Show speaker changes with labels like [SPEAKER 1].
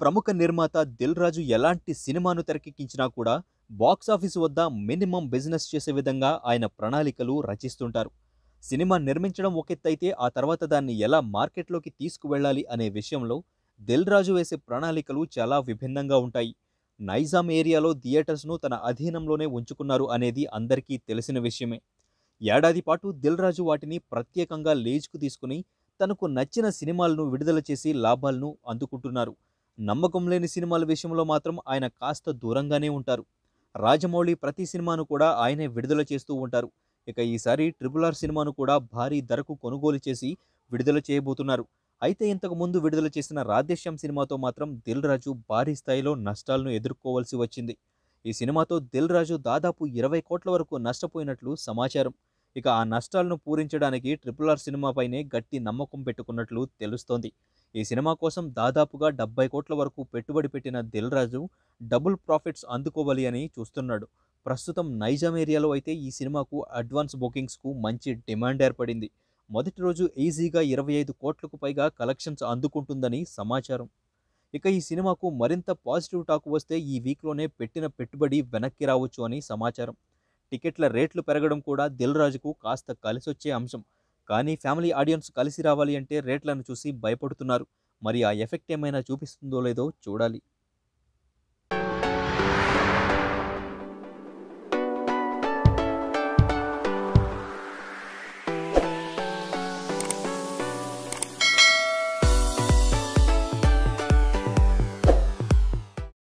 [SPEAKER 1] ప్రముఖ నిర్మాత దిల్ రాజు ఎలాంటి సినిమాను తెరకెక్కించినా కూడా బాక్సాఫీసు వద్ద మినిమం బిజినెస్ చేసే విధంగా ఆయన ప్రణాళికలు రచిస్తుంటారు సినిమా నిర్మించడం ఒక అయితే ఆ తర్వాత దాన్ని ఎలా మార్కెట్లోకి తీసుకువెళ్ళాలి అనే విషయంలో దిల్ రాజు వేసే ప్రణాళికలు చాలా విభిన్నంగా ఉంటాయి నైజాం ఏరియాలో థియేటర్స్ను తన అధీనంలోనే ఉంచుకున్నారు అనేది అందరికీ తెలిసిన విషయమే ఏడాది పాటు దిల్ రాజు వాటిని ప్రత్యేకంగా లేజుకు తీసుకుని తనకు నచ్చిన సినిమాలను విడుదల చేసి లాభాలను అందుకుంటున్నారు నమ్మకం లేని సినిమాల విషయంలో మాత్రం ఆయన కాస్త దూరంగానే ఉంటారు రాజమౌళి ప్రతి సినిమాను కూడా ఆయనే విడుదల చేస్తూ ఉంటారు ఇక ఈసారి ట్రిపుల్ ఆర్ సినిమాను కూడా భారీ ధరకు కొనుగోలు చేసి విడుదల చేయబోతున్నారు అయితే ఇంతకు ముందు విడుదల చేసిన రాధేశ్యామ్ సినిమాతో మాత్రం దిల్ రాజు భారీ స్థాయిలో నష్టాలను ఎదుర్కోవాల్సి వచ్చింది ఈ సినిమాతో దిల్ రాజు దాదాపు ఇరవై కోట్ల వరకు నష్టపోయినట్లు సమాచారం ఇక ఆ నష్టాలను పూరించడానికి ట్రిపుల్ ఆర్ సినిమాపైనే గట్టి నమ్మకం పెట్టుకున్నట్లు తెలుస్తోంది ఈ సినిమా కోసం దాదాపుగా డెబ్బై కోట్ల వరకు పెట్టుబడి పెట్టిన దిల్ రాజు డబుల్ ప్రాఫిట్స్ అందుకోవాలి అని చూస్తున్నాడు ప్రస్తుతం నైజాం ఏరియాలో అయితే ఈ సినిమాకు అడ్వాన్స్ బుకింగ్స్కు మంచి డిమాండ్ ఏర్పడింది మొదటి రోజు ఈజీగా ఇరవై ఐదు కోట్లకు పైగా కలెక్షన్స్ అందుకుంటుందని సమాచారం ఇక ఈ సినిమాకు మరింత పాజిటివ్ టాక్ వస్తే ఈ వీక్లోనే పెట్టిన పెట్టుబడి వెనక్కి రావచ్చు అని సమాచారం టికెట్ల రేట్లు పెరగడం కూడా దిల్ రాజుకు కాస్త కలిసొచ్చే అంశం కానీ ఫ్యామిలీ ఆడియన్స్ కలిసి రావాలి అంటే రేట్లను చూసి భయపడుతున్నారు మరి ఆ ఎఫెక్ట్ ఏమైనా చూపిస్తుందో లేదో చూడాలి